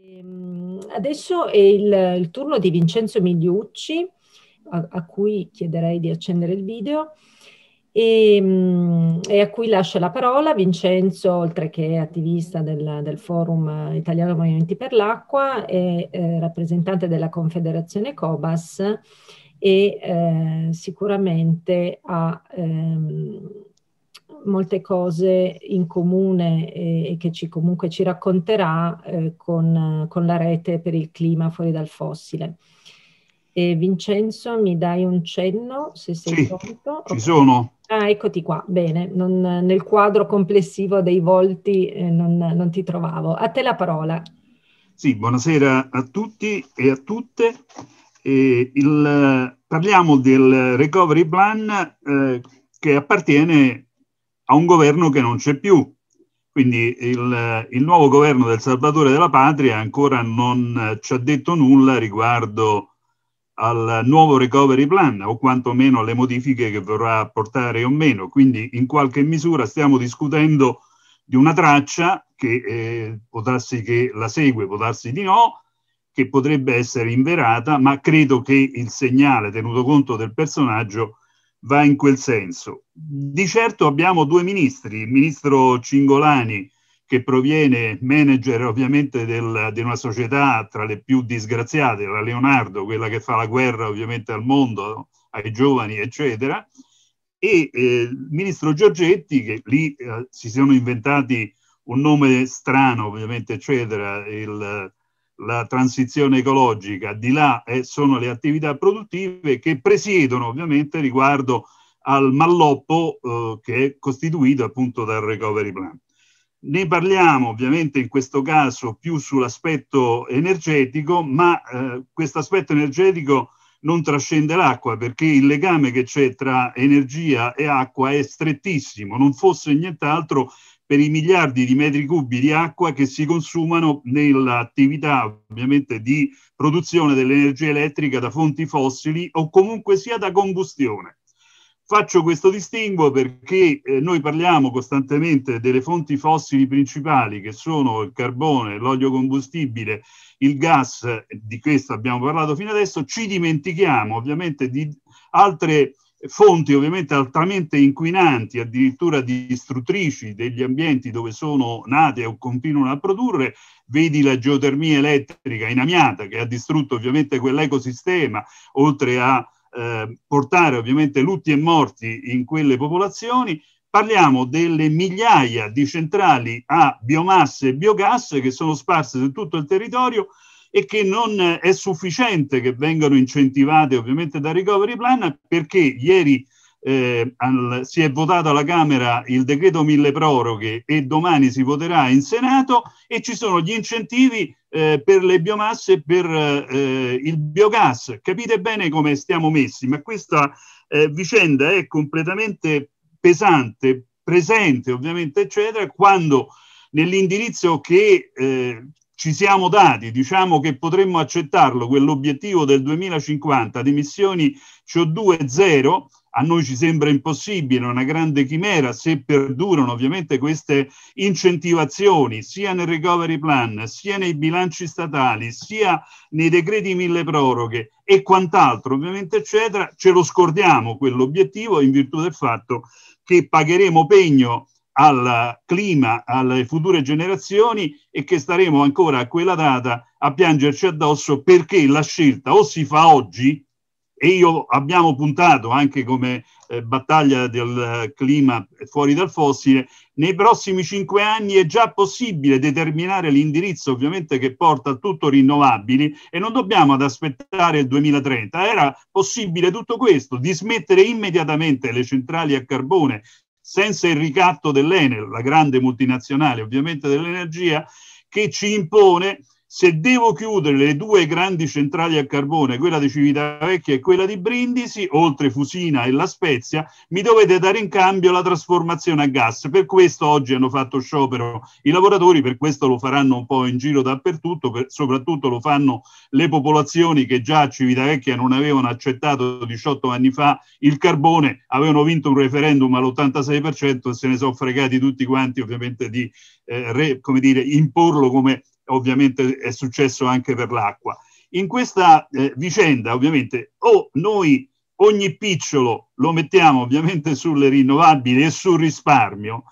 Ehm, adesso è il, il, turno di Vincenzo Migliucci, a, a, cui chiederei di accendere il video, e, ehm, e, a cui lascio la parola. Vincenzo, oltre che attivista del, del Forum Italiano Movimenti per l'Acqua, è eh, rappresentante della Confederazione Cobas e eh, sicuramente ha... Ehm, molte cose in comune e, eh, e che ci, comunque ci racconterà eh, con, con, la rete per il clima fuori dal fossile. E Vincenzo, mi dai un cenno se sei sì, pronto? Ci okay. sono. Ah, eccoti qua, bene, non, nel quadro complessivo dei volti eh, non, non ti trovavo. A te la parola. Sì, buonasera a tutti e a tutte. Eh, il, parliamo del recovery plan eh, che appartiene a un governo che non c'è più. Quindi il, il nuovo governo del Salvatore della Patria ancora non eh, ci ha detto nulla riguardo al nuovo recovery plan o quantomeno alle modifiche che vorrà portare o meno. Quindi in qualche misura stiamo discutendo di una traccia che eh, può darsi che la segue, può darsi di no, che potrebbe essere inverata, ma credo che il segnale, tenuto conto del personaggio, va in quel senso. Di certo abbiamo due ministri, il ministro Cingolani che proviene manager ovviamente del, di una società tra le più disgraziate, la Leonardo, quella che fa la guerra ovviamente al mondo, ai giovani, eccetera, e eh, il ministro Giorgetti, che lì eh, si sono inventati un nome strano, ovviamente, eccetera, il la transizione ecologica, di là eh, sono le attività produttive che presiedono ovviamente riguardo al malloppo eh, che è costituito appunto dal recovery plan. Ne parliamo ovviamente in questo caso più sull'aspetto energetico, ma eh, questo aspetto energetico non trascende l'acqua perché il legame che c'è tra energia e acqua è strettissimo, non fosse nient'altro per i miliardi di metri cubi di acqua che si consumano nell'attività ovviamente di produzione dell'energia elettrica da fonti fossili o comunque sia da combustione. Faccio questo distinguo perché eh, noi parliamo costantemente delle fonti fossili principali che sono il carbone, l'olio combustibile, il gas, eh, di questo abbiamo parlato fino adesso, ci dimentichiamo ovviamente di altre fonti ovviamente altamente inquinanti, addirittura distruttrici degli ambienti dove sono nate o continuano a produrre, vedi la geotermia elettrica in Amiata che ha distrutto ovviamente quell'ecosistema, oltre a eh, portare ovviamente lutti e morti in quelle popolazioni, parliamo delle migliaia di centrali a biomasse e biogas che sono sparse su tutto il territorio e che non eh, è sufficiente che vengano incentivate ovviamente da Recovery Plan perché ieri eh, al, si è votato alla Camera il decreto mille proroghe e domani si voterà in Senato e ci sono gli incentivi eh, per le biomasse e per eh, il biogas. Capite bene come stiamo messi, ma questa eh, vicenda è completamente pesante, presente ovviamente, eccetera, quando nell'indirizzo che eh, ci siamo dati, diciamo che potremmo accettarlo, quell'obiettivo del 2050 di emissioni CO2 zero, a noi ci sembra impossibile, una grande chimera, se perdurano ovviamente queste incentivazioni sia nel recovery plan, sia nei bilanci statali, sia nei decreti mille proroghe e quant'altro, ovviamente eccetera, ce lo scordiamo quell'obiettivo in virtù del fatto che pagheremo pegno al clima, alle future generazioni e che staremo ancora a quella data a piangerci addosso perché la scelta o si fa oggi, e io abbiamo puntato anche come eh, battaglia del clima fuori dal fossile, nei prossimi cinque anni è già possibile determinare l'indirizzo ovviamente che porta a tutto rinnovabili e non dobbiamo ad aspettare il 2030. Era possibile tutto questo, dismettere immediatamente le centrali a carbone senza il ricatto dell'Enel, la grande multinazionale ovviamente dell'energia, che ci impone se devo chiudere le due grandi centrali a carbone, quella di Civitavecchia e quella di Brindisi, oltre Fusina e La Spezia, mi dovete dare in cambio la trasformazione a gas. Per questo oggi hanno fatto sciopero i lavoratori, per questo lo faranno un po' in giro dappertutto, per, soprattutto lo fanno le popolazioni che già a Civitavecchia non avevano accettato 18 anni fa il carbone, avevano vinto un referendum all'86% e se ne sono fregati tutti quanti ovviamente di eh, re, come dire, imporlo come ovviamente è successo anche per l'acqua. In questa eh, vicenda ovviamente o noi ogni picciolo lo mettiamo ovviamente sulle rinnovabili e sul risparmio,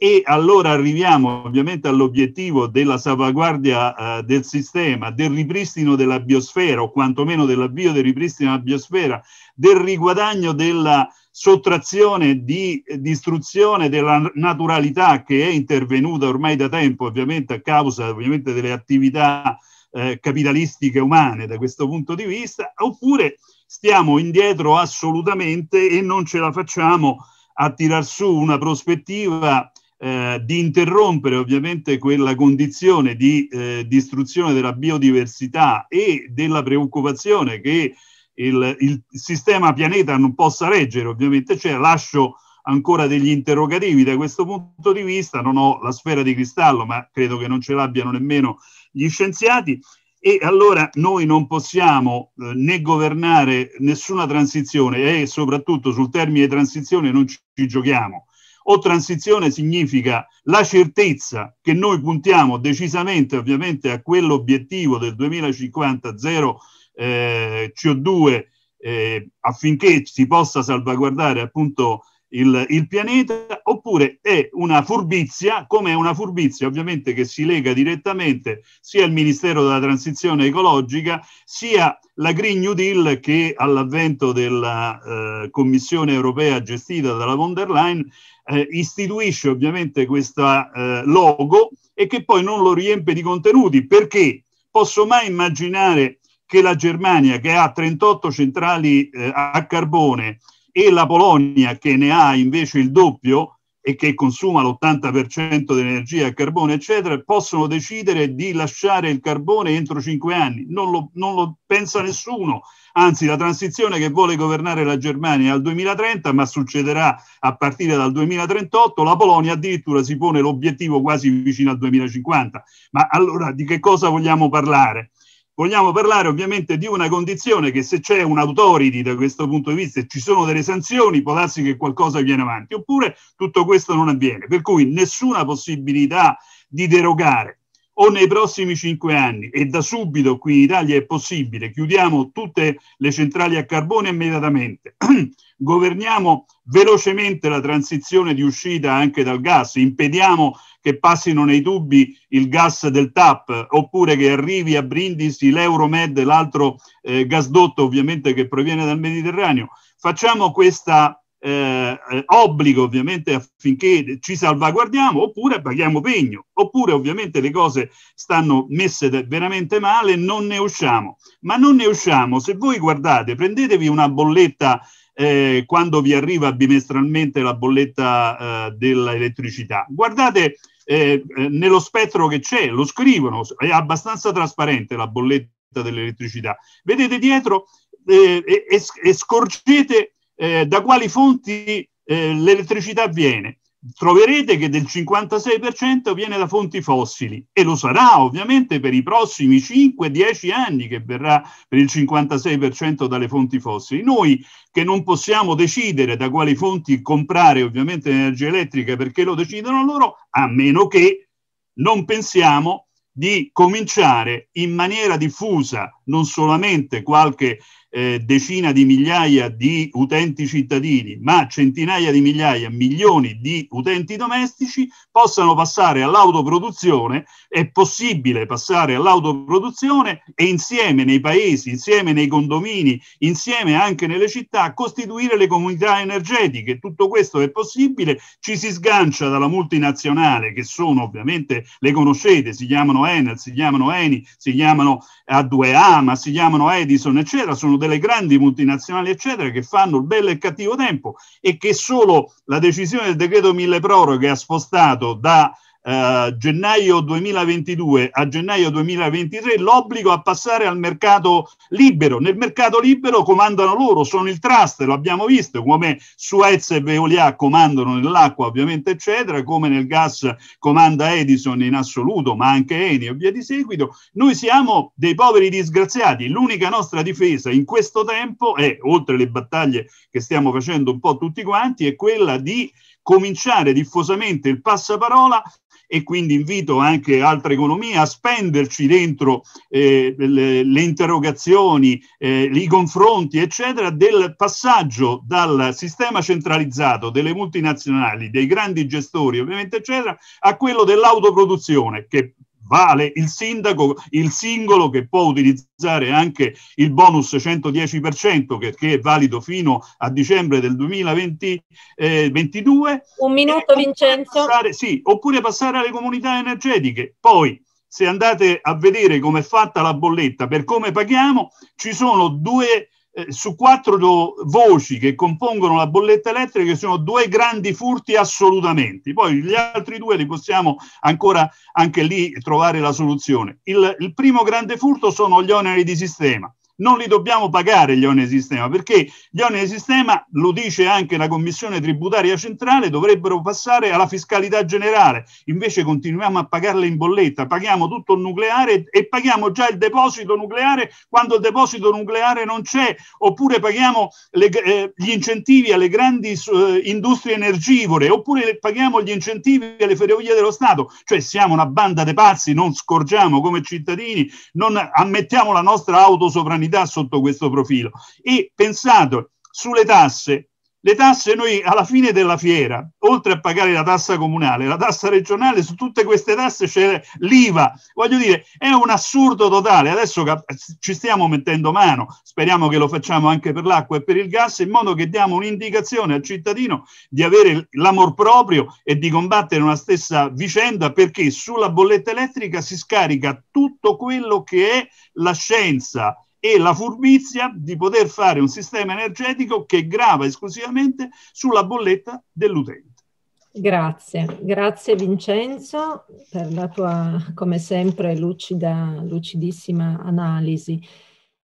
e allora arriviamo ovviamente all'obiettivo della salvaguardia eh, del sistema, del ripristino della biosfera o quantomeno dell'avvio del ripristino della biosfera, del riguadagno della sottrazione di eh, distruzione della naturalità che è intervenuta ormai da tempo, ovviamente a causa ovviamente, delle attività eh, capitalistiche umane da questo punto di vista, oppure stiamo indietro assolutamente e non ce la facciamo a tirar su una prospettiva eh, di interrompere ovviamente quella condizione di eh, distruzione della biodiversità e della preoccupazione che il, il, sistema pianeta non possa reggere, ovviamente cioè, lascio ancora degli interrogativi da questo punto di vista, non ho la sfera di cristallo, ma credo che non ce l'abbiano nemmeno gli scienziati. E allora noi non possiamo eh, né governare nessuna transizione e soprattutto sul termine transizione non ci, ci giochiamo o transizione significa la certezza che noi puntiamo decisamente ovviamente a quell'obiettivo del 2050 zero eh, CO2 eh, affinché si possa salvaguardare appunto il, il, pianeta, oppure è una furbizia, come è una furbizia ovviamente che si lega direttamente sia al Ministero della Transizione Ecologica, sia la Green New Deal che all'avvento della eh, Commissione europea gestita dalla von der Leyen eh, istituisce ovviamente questo eh, logo e che poi non lo riempie di contenuti. Perché posso mai immaginare che la Germania, che ha 38 centrali eh, a carbone, e la Polonia che ne ha invece il doppio e che consuma l'80% dell'energia a carbone, eccetera, possono decidere di lasciare il carbone entro cinque anni. Non lo, non lo pensa nessuno. Anzi, la transizione che vuole governare la Germania è al 2030, ma succederà a partire dal 2038, la Polonia addirittura si pone l'obiettivo quasi vicino al 2050. Ma allora di che cosa vogliamo parlare? Vogliamo parlare ovviamente di una condizione che se c'è un autority da questo punto di vista e ci sono delle sanzioni, può darsi che qualcosa viene avanti, oppure tutto questo non avviene, per cui nessuna possibilità di derogare o nei prossimi cinque anni e da subito qui in Italia è possibile, chiudiamo tutte le centrali a carbone immediatamente, governiamo velocemente la transizione di uscita anche dal gas, impediamo che passino nei tubi il gas del TAP oppure che arrivi a Brindisi l'Euromed, l'altro eh, gasdotto ovviamente che proviene dal Mediterraneo. Facciamo questa eh, eh, obbligo ovviamente affinché ci salvaguardiamo oppure paghiamo pegno, oppure ovviamente le cose stanno messe veramente male, non ne usciamo. Ma non ne usciamo, se voi guardate, prendetevi una bolletta eh, quando vi arriva bimestralmente la bolletta eh, dell'elettricità, guardate eh, eh, nello spettro che c'è, lo scrivono, è abbastanza trasparente la bolletta dell'elettricità. Vedete dietro e, e, e scorgete eh, da quali fonti eh, l'elettricità viene. Troverete che del 56% viene da fonti fossili e lo sarà ovviamente per i prossimi 5-10 anni che verrà per il 56% dalle fonti fossili. Noi che non possiamo decidere da quali fonti comprare ovviamente energia elettrica perché lo decidono loro, a meno che non pensiamo di cominciare in maniera diffusa non solamente qualche eh, decina di migliaia di utenti cittadini, ma centinaia di migliaia, milioni di utenti domestici possano passare all'autoproduzione, è possibile passare all'autoproduzione e insieme nei paesi, insieme nei condomini, insieme anche nelle città costituire le comunità energetiche. Tutto questo è possibile, ci si sgancia dalla multinazionale che sono ovviamente le conoscete, si chiamano Enel, si chiamano Eni, si chiamano A2A, ma si chiamano Edison, eccetera, sono delle grandi multinazionali, eccetera, che fanno il bello e il cattivo tempo e che solo la decisione del decreto mille proroghe ha spostato da eh, gennaio 2022 a gennaio 2023 l'obbligo a passare al mercato libero. Nel mercato libero comandano loro, sono il trust, lo abbiamo visto, come Suez e Veolia comandano nell'acqua ovviamente eccetera, come nel gas comanda Edison in assoluto, ma anche Eni e via di seguito. Noi siamo dei poveri disgraziati, l'unica nostra difesa in questo tempo è, oltre le battaglie che stiamo facendo un po' tutti quanti, è quella di cominciare diffusamente il passaparola e quindi invito anche altre economie a spenderci dentro eh, le, le, interrogazioni, eh, i confronti, eccetera, del passaggio dal sistema centralizzato delle multinazionali, dei grandi gestori, ovviamente, eccetera, a quello dell'autoproduzione, che vale il sindaco, il singolo che può utilizzare anche il bonus 110% che, che è valido fino a dicembre del 2022. Eh, Un minuto eh, Vincenzo. Passare, sì, oppure passare alle comunità energetiche. Poi se andate a vedere come è fatta la bolletta, per come paghiamo, ci sono due eh, su quattro do- voci che compongono la bolletta elettrica sono due grandi furti assolutamente. Poi gli altri due li possiamo ancora anche lì trovare la soluzione. Il, il primo grande furto sono gli oneri di sistema non li dobbiamo pagare gli oneri di sistema, perché gli oneri di sistema, lo dice anche la Commissione Tributaria Centrale, dovrebbero passare alla fiscalità generale, invece continuiamo a pagarle in bolletta, paghiamo tutto il nucleare e paghiamo già il deposito nucleare quando il deposito nucleare non c'è, oppure paghiamo le, eh, gli incentivi alle grandi eh, industrie energivore, oppure paghiamo gli incentivi alle ferrovie dello Stato, cioè siamo una banda di pazzi, non scorgiamo come cittadini, non ammettiamo la nostra autosovranità novità sotto questo profilo. E pensate, sulle tasse, le tasse noi alla fine della fiera, oltre a pagare la tassa comunale, la tassa regionale, su tutte queste tasse c'è l'IVA. Voglio dire, è un assurdo totale. Adesso ci stiamo mettendo mano, speriamo che lo facciamo anche per l'acqua e per il gas, in modo che diamo un'indicazione al cittadino di avere l'amor proprio e di combattere una stessa vicenda, perché sulla bolletta elettrica si scarica tutto quello che è la scienza, e la furbizia di poter fare un sistema energetico che grava esclusivamente sulla bolletta dell'utente. Grazie, grazie Vincenzo per la tua, come sempre, lucida, lucidissima analisi.